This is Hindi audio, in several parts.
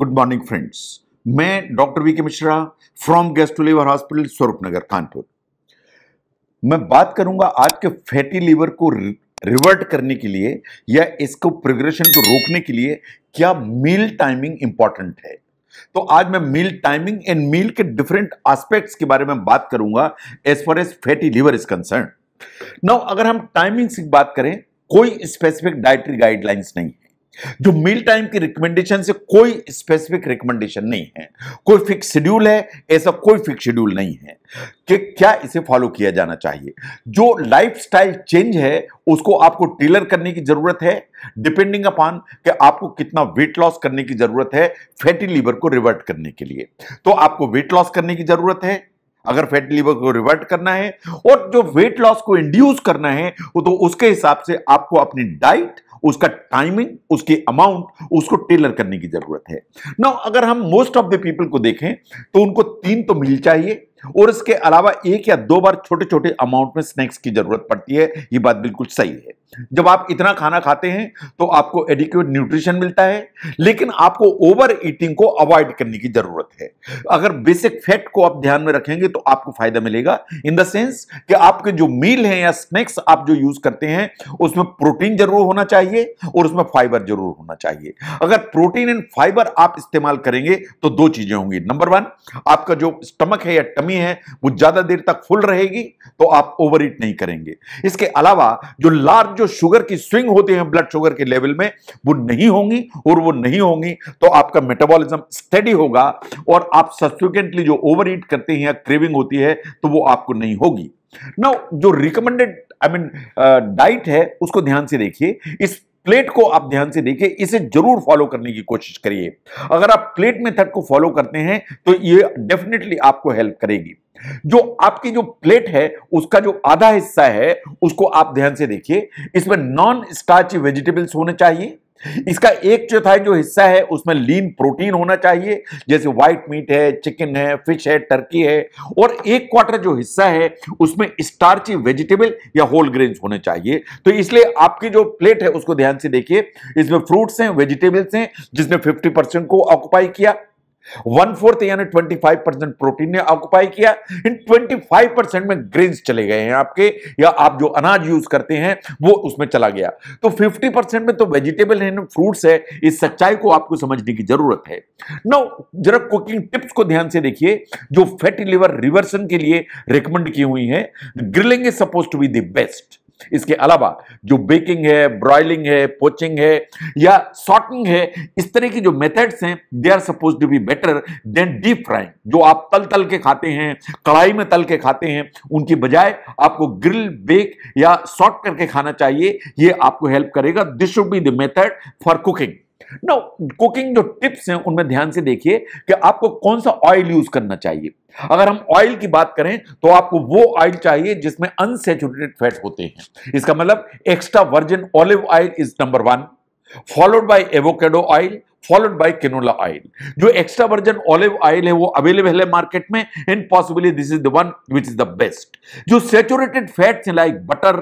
गुड मॉर्निंग फ्रेंड्स मैं doctor V K Mishra from Gastro Liver Hospital Swaroop Nagar Kanpur मैं बात करूंगा आज के फैटी लीवर को रिवर्ट करने के लिए या इसको प्रोग्रेशन को रोकने के लिए क्या मील टाइमिंग इंपॉर्टेंट है तो आज मैं मील टाइमिंग एंड मील के डिफरेंट एस्पेक्ट्स के बारे में बात करूंगा as far as fatty liver is concern now अगर हम टाइमिंग्स की बात करें कोई स्पेसिफिक डायटरी गाइडलाइंस नहीं है जो मील टाइम की रिकमेंडेशन से कोई स्पेसिफिक रिकमेंडेशन नहीं है कोई फिक्स शेड्यूल है ऐसा कोई फिक्स शेड्यूल नहीं है कि क्या इसे फॉलो किया जाना चाहिए जो लाइफस्टाइल चेंज है उसको आपको टेलर करने की जरूरत है डिपेंडिंग अपॉन कि आपको कितना वेट लॉस करने की जरूरत है फैटी लीवर को रिवर्ट करने के लिए तो आपको वेट लॉस करने की जरूरत है अगर फैट लीवर को रिवर्ट करना है और जो वेट लॉस को इंड्यूस करना है वो तो उसके हिसाब से आपको अपनी डाइट उसका टाइमिंग उसकी अमाउंट उसको टेलर करने की जरूरत है ना अगर हम मोस्ट ऑफ द पीपल को देखें तो उनको तीन तो मिल चाहिए और इसके अलावा एक या दो बार छोटे छोटे अमाउंट में स्नैक्स की जरूरत पड़ती है ये बात बिल्कुल सही है जब आप इतना खाना खाते हैं तो आपको एडिक्यूट न्यूट्रिशन मिलता है लेकिन आपको ओवर ईटिंग को अवॉइड करने की जरूरत है अगर बेसिक फैट को आप ध्यान में रखेंगे तो आपको फायदा मिलेगा इन द सेंस कि आपके जो मील हैं या स्नैक्स आप जो यूज करते हैं उसमें प्रोटीन जरूर होना चाहिए और उसमें फाइबर जरूर होना चाहिए अगर प्रोटीन एंड फाइबर आप इस्तेमाल करेंगे तो दो चीजें होंगी नंबर वन आपका जो स्टमक है या टमी गर्मी है वो ज़्यादा देर तक फुल रहेगी तो आप ओवर ईट नहीं करेंगे इसके अलावा जो लार्ज जो शुगर की स्विंग होती है ब्लड शुगर के लेवल में वो नहीं होंगी और वो नहीं होंगी तो आपका मेटाबॉलिज्म स्टडी होगा और आप सस्टिकेंटली जो ओवर ईट करते हैं या क्रेविंग होती है तो वो आपको नहीं होगी नो जो रिकमेंडेड आई मीन डाइट है उसको ध्यान से देखिए इस प्लेट को आप ध्यान से देखिए इसे जरूर फॉलो करने की कोशिश करिए अगर आप प्लेट मेथड को फॉलो करते हैं तो ये डेफिनेटली आपको हेल्प करेगी जो आपकी जो प्लेट है उसका जो आधा हिस्सा है उसको आप ध्यान से देखिए इसमें नॉन स्टार्ची वेजिटेबल्स होने चाहिए इसका एक चौथाई जो हिस्सा है उसमें लीन प्रोटीन होना चाहिए जैसे व्हाइट मीट है चिकन है फिश है टर्की है और एक क्वार्टर जो हिस्सा है उसमें स्टार्ची वेजिटेबल या होल ग्रेन होने चाहिए तो इसलिए आपकी जो प्लेट है उसको ध्यान से देखिए इसमें फ्रूट्स हैं वेजिटेबल्स हैं जिसने फिफ्टी को ऑक्युपाई किया वन फोर्थ यानी ट्वेंटी फाइव परसेंट प्रोटीन ने ऑक्युपाई किया इन ट्वेंटी फाइव परसेंट में ग्रेन्स चले गए हैं आपके या आप जो अनाज यूज करते हैं वो उसमें चला गया तो फिफ्टी परसेंट में तो वेजिटेबल है फ्रूट्स है इस सच्चाई को आपको समझने की जरूरत है नौ जरा कुकिंग टिप्स को ध्यान से देखिए जो फैटी लिवर रिवर्सन के लिए रिकमेंड की हुई है grilling is suppose to be the best इसके अलावा जो बेकिंग है ब्रॉयलिंग है पोचिंग है या सॉटिंग है इस तरह की जो मेथड्स हैं they are suppose to be better than deep frying जो आप तल तल के खाते हैं कढ़ाई में तल के खाते हैं उनकी बजाय आपको ग्रिल बेक या सॉट करके खाना चाहिए ये आपको हेल्प करेगा this should be the method for cooking no cooking जो टिप्स हैं उनमें ध्यान से देखिए कि आपको कौन सा ऑयल यूज करना चाहिए अगर हम ऑयल की बात करें तो आपको वो ऑयल चाहिए जिसमें अनसेचुरेटेड फैट होते हैं इसका मतलब extra virgin olive oil is number one followed by avocado oil followed by canola oil जो एक्स्ट्रा वर्जन ऑलिव ऑयल है वो अवेलेबल है मार्केट में and possibly this is the one which is the best जो saturated fats like butter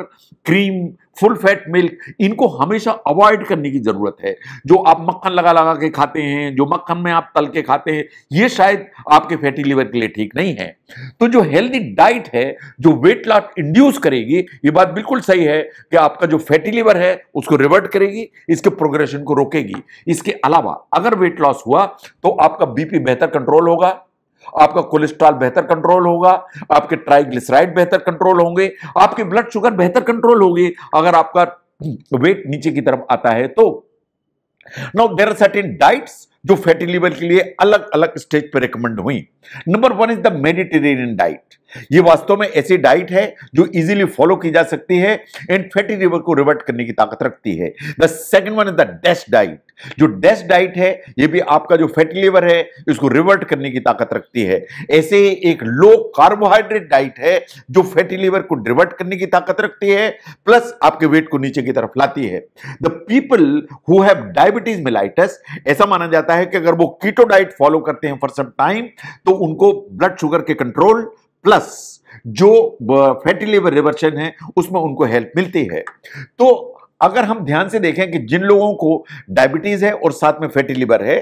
cream full fat milk इनको हमेशा अवॉइड करने की जरूरत है जो आप मक्खन लगा लगा के खाते हैं जो मक्खन में आप तल के खाते हैं ये शायद आपके फैटी लिवर के लिए ठीक नहीं है तो जो हेल्दी डाइट है जो वेट लॉस इंड्यूस करेगी ये बात बिल्कुल सही है कि आपका जो फैटी लिवर है उसको रिवर्ट करेगी इसके प्रोग्रेशन को रोकेगी इसके अलावा अलावा अगर वेट लॉस हुआ तो आपका बीपी बेहतर कंट्रोल होगा आपका कोलेस्ट्रॉल बेहतर कंट्रोल होगा आपके ट्राइग्लिसराइड बेहतर कंट्रोल होंगे आपके ब्लड शुगर बेहतर कंट्रोल होगी अगर आपका वेट नीचे की तरफ आता है तो now there are certain diets जो फैटी लीवर के लिए अलग अलग स्टेज पर रिकमेंड हुई number one is the Mediterranean diet ये वास्तव में ऐसी डाइट है जो इजीली फॉलो की जा सकती है एंड फैटी लीवर को रिवर्ट करने की ताकत रखती है the second one is the DASH diet जो डेस्ट डाइट है ये भी आपका जो फैटी लीवर है इसको रिवर्ट करने की ताकत रखती है ऐसे एक लो कार्बोहाइड्रेट डाइट है जो फैटी लीवर को रिवर्ट करने की ताकत रखती है प्लस आपके वेट को नीचे की तरफ लाती है the people who have diabetes mellitus ऐसा माना जाता है है कि अगर वो कीटो डाइट फॉलो करते हैं फॉर सम टाइम तो उनको ब्लड शुगर के कंट्रोल प्लस जो फैटी लिवर रिवर्शन है उसमें उनको हेल्प मिलती है तो अगर हम ध्यान से देखें कि जिन लोगों को डायबिटीज है और साथ में फैटी लिवर है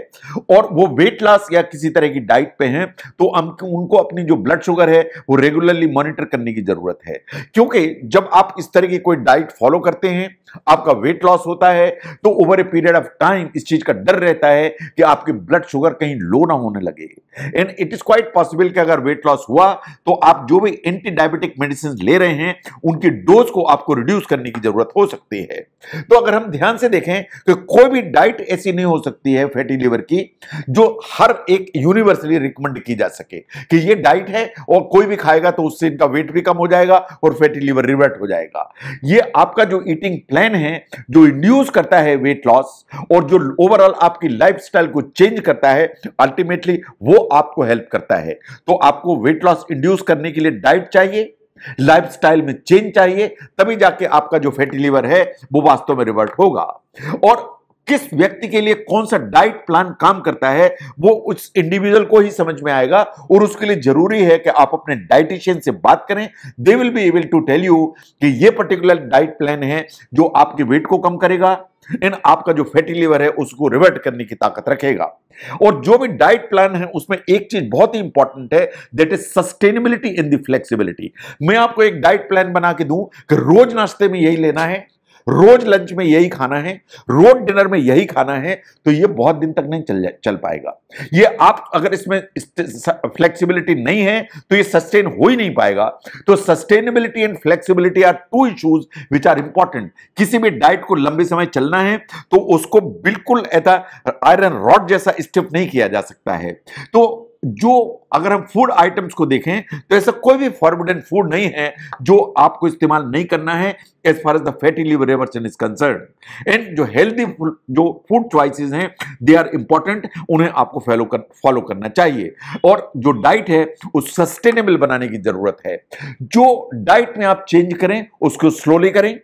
और वो वेट लॉस या किसी तरह की डाइट पे हैं तो हम उनको अपनी जो ब्लड शुगर है वो रेगुलरली मॉनिटर करने की जरूरत है क्योंकि जब आप इस तरह की कोई डाइट फॉलो करते हैं आपका वेट लॉस होता है तो over a period of time इस चीज का डर रहता है कि आपकी ब्लड शुगर कहीं लो ना होने लगे and it is quite possible कि अगर वेट लॉस हुआ तो आप जो भी एंटी डायबिटिक मेडिसिन ले रहे हैं उनकी डोज को आपको रिड्यूस करने की जरूरत हो सकती है तो अगर हम ध्यान से देखें तो कोई भी डाइट ऐसी नहीं हो सकती है फैटी लिवर की जो हर एक यूनिवर्सली रिकमेंड की जा सके कि ये डाइट है और कोई भी खाएगा तो उससे इनका वेट भी कम हो जाएगा और फैटी लिवर रिवर्ट हो जाएगा ये आपका जो ईटिंग प्लान है जो इंड्यूस करता है वेट लॉस और जो ओवरऑल आपकी लाइफ को चेंज करता है अल्टीमेटली वो आपको हेल्प करता है तो आपको वेट लॉस इंड्यूस करने के लिए डाइट चाहिए लाइफस्टाइल में चेंज चाहिए तभी जाके आपका जो फैटी लीवर है वो वास्तव में रिवर्ट होगा और किस व्यक्ति के लिए कौन सा डाइट प्लान काम करता है वो उस इंडिविजुअल को ही समझ में आएगा और उसके लिए जरूरी है कि आप अपने डाइटिशियन से बात करें they will be able to tell you कि ये पर्टिकुलर डाइट प्लान है जो आपके वेट को कम करेगा एंड आपका जो फैटी लिवर है उसको रिवर्ट करने की ताकत रखेगा और जो भी डाइट प्लान है उसमें एक चीज बहुत ही इंपॉर्टेंट है that is sustainability in the flexibility मैं आपको एक डाइट प्लान बना के दूं कि रोज नाश्ते में यही लेना है रोज लंच में यही खाना है रोज डिनर में यही खाना है तो ये बहुत दिन तक नहीं चल चल पाएगा ये आप अगर इसमें फ्लेक्सिबिलिटी नहीं है तो ये सस्टेन हो ही नहीं पाएगा तो sustainability and flexibility are two issues which are important किसी भी डाइट को लंबे समय चलना है तो उसको बिल्कुल ऐसा आयरन रॉड जैसा स्टेप नहीं किया जा सकता है तो जो अगर हम फूड आइटम्स को देखें तो ऐसा कोई भी फॉर्मुडेंट फूड नहीं है जो आपको इस्तेमाल नहीं करना है as far as the fatty liver reversion is concern and जो हेल्दी जो फूड चॉइसेस हैं दे आर इंपॉर्टेंट उन्हें आपको फॉलो कर फॉलो करना चाहिए और जो डाइट है उस सस्टेनेबल बनाने की जरूरत है जो डाइट में आप चेंज करें उसको स्लोली करें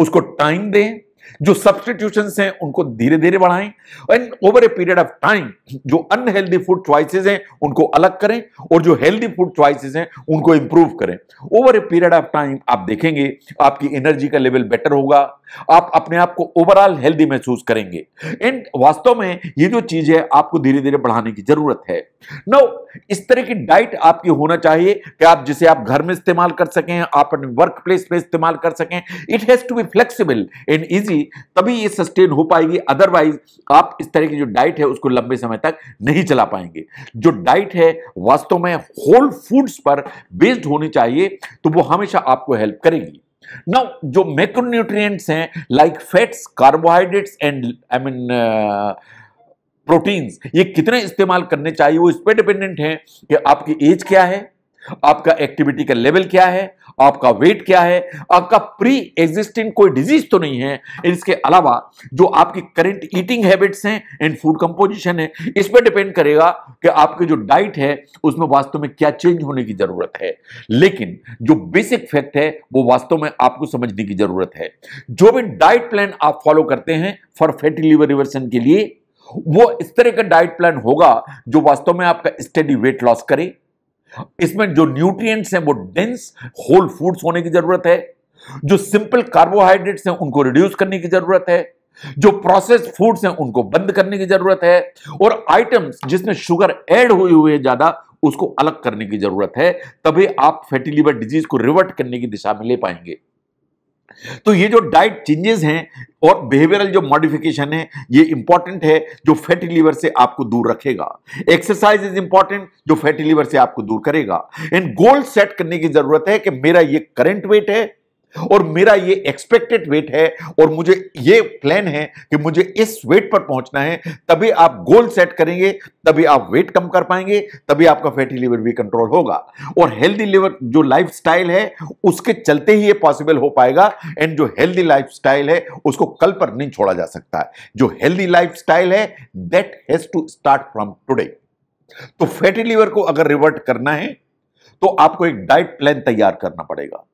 उसको टाइम दें जो सब्सटीट्यूशन हैं उनको धीरे धीरे बढ़ाएं and over a period of time जो अनहेल्दी फूड च्वाइसेस हैं उनको अलग करें और जो हेल्दी फूड च्वाइसेस हैं उनको इंप्रूव करें over a period of time आप देखेंगे आपकी एनर्जी का लेवल बेटर होगा आप अपने आप को ओवरऑल हेल्दी महसूस करेंगे एंड वास्तव में ये जो चीज है आपको धीरे धीरे बढ़ाने की जरूरत है नो इस तरह की डाइट आपकी होना चाहिए कि आप जिसे आप घर में इस्तेमाल कर सकें आप अपने वर्क प्लेस में इस्तेमाल कर सकें it has to be flexible and easy कैलोसी तभी ये सस्टेन हो पाएगी अदरवाइज आप इस तरह की जो डाइट है उसको लंबे समय तक नहीं चला पाएंगे जो डाइट है वास्तव में होल फूड्स पर बेस्ड होनी चाहिए तो वो हमेशा आपको हेल्प करेगी नाउ जो मैक्रोन्यूट्रिएंट्स हैं like fats carbohydrates and I mean proteins ये कितने इस्तेमाल करने चाहिए वो इस पर डिपेंडेंट है कि आपकी एज क्या है आपका एक्टिविटी का लेवल क्या है आपका वेट क्या है आपका प्री एग्जिस्टिंग कोई डिजीज तो नहीं है इसके अलावा जो आपकी करंट ईटिंग हैबिट्स हैं एंड फूड कंपोजिशन है इस पर डिपेंड करेगा कि आपकी जो डाइट है उसमें वास्तव में क्या चेंज होने की जरूरत है लेकिन जो बेसिक फैक्ट है वो वास्तव में आपको समझने की जरूरत है जो भी डाइट प्लान आप फॉलो करते हैं फॉर फैटी लिवर रिवर्सन के लिए वो इस तरह का डाइट प्लान होगा जो वास्तव में आपका स्टडी वेट लॉस करे इसमें जो न्यूट्रिएंट्स हैं वो डेंस होल फूड्स होने की जरूरत है जो सिंपल कार्बोहाइड्रेट्स हैं उनको रिड्यूस करने की जरूरत है जो प्रोसेस्ड फूड्स हैं उनको बंद करने की जरूरत है और आइटम्स जिसमें शुगर ऐड हुई हुई है ज्यादा उसको अलग करने की जरूरत है तभी आप फैटी लिवर डिजीज को रिवर्ट करने की दिशा में ले पाएंगे तो ये जो डाइट चेंजेस हैं और बिहेवियरल जो मॉडिफिकेशन है ये इंपॉर्टेंट है जो फैटी लीवर से आपको दूर रखेगा एक्सरसाइज इज इंपॉर्टेंट जो फैटी लीवर से आपको दूर करेगा एंड गोल सेट करने की जरूरत है कि मेरा ये करेंट वेट है और मेरा ये एक्सपेक्टेड वेट है और मुझे ये प्लान है कि मुझे इस वेट पर पहुंचना है तभी आप गोल सेट करेंगे तभी आप वेट कम कर पाएंगे तभी आपका फैटी लिवर भी कंट्रोल होगा और हेल्दी लिवर जो लाइफ है उसके चलते ही ये पॉसिबल हो पाएगा एंड जो हेल्दी लाइफ है उसको कल पर नहीं छोड़ा जा सकता है जो हेल्दी लाइफ है that has to start from today तो फैटी लिवर को अगर रिवर्ट करना है तो आपको एक डाइट प्लान तैयार करना पड़ेगा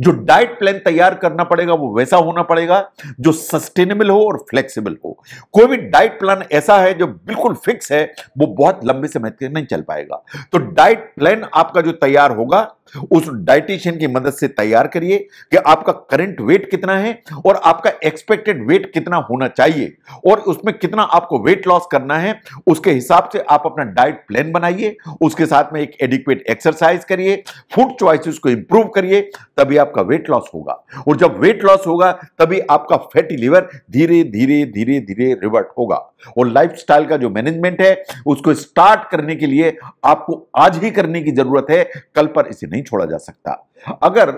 जो डाइट प्लान तैयार करना पड़ेगा वो वैसा होना पड़ेगा जो सस्टेनेबल हो और फ्लेक्सिबल हो कोई भी डाइट प्लान ऐसा है जो बिल्कुल फिक्स है वो बहुत लंबे समय तक नहीं चल पाएगा तो डाइट प्लान आपका जो तैयार होगा उस डाइटिशियन की मदद से तैयार करिए कि आपका करंट वेट कितना है और आपका एक्सपेक्टेड वेट कितना होना चाहिए और उसमें कितना आपको वेट लॉस करना है उसके हिसाब से आप अपना डाइट प्लान बनाइए उसके साथ में एक एडिक्वेट एक्सरसाइज करिए फूड चॉइसिस को इंप्रूव करिए तब तभी आपका वेट लॉस होगा और जब वेट लॉस होगा तभी आपका फैटी लिवर धीरे धीरे धीरे धीरे रिवर्ट होगा और लाइफस्टाइल का जो मैनेजमेंट है उसको स्टार्ट करने के लिए आपको आज ही करने की जरूरत है कल पर इसे नहीं छोड़ा जा सकता अगर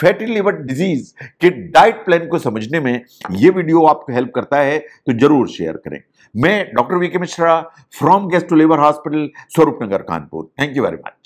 फैटी लिवर डिजीज के डाइट प्लान को समझने में यह वीडियो आपको हेल्प करता है तो जरूर शेयर करें मैं doctor V Mishra from Gastro लेबर Hospital Swaroop Nagar Kanpur thank you very much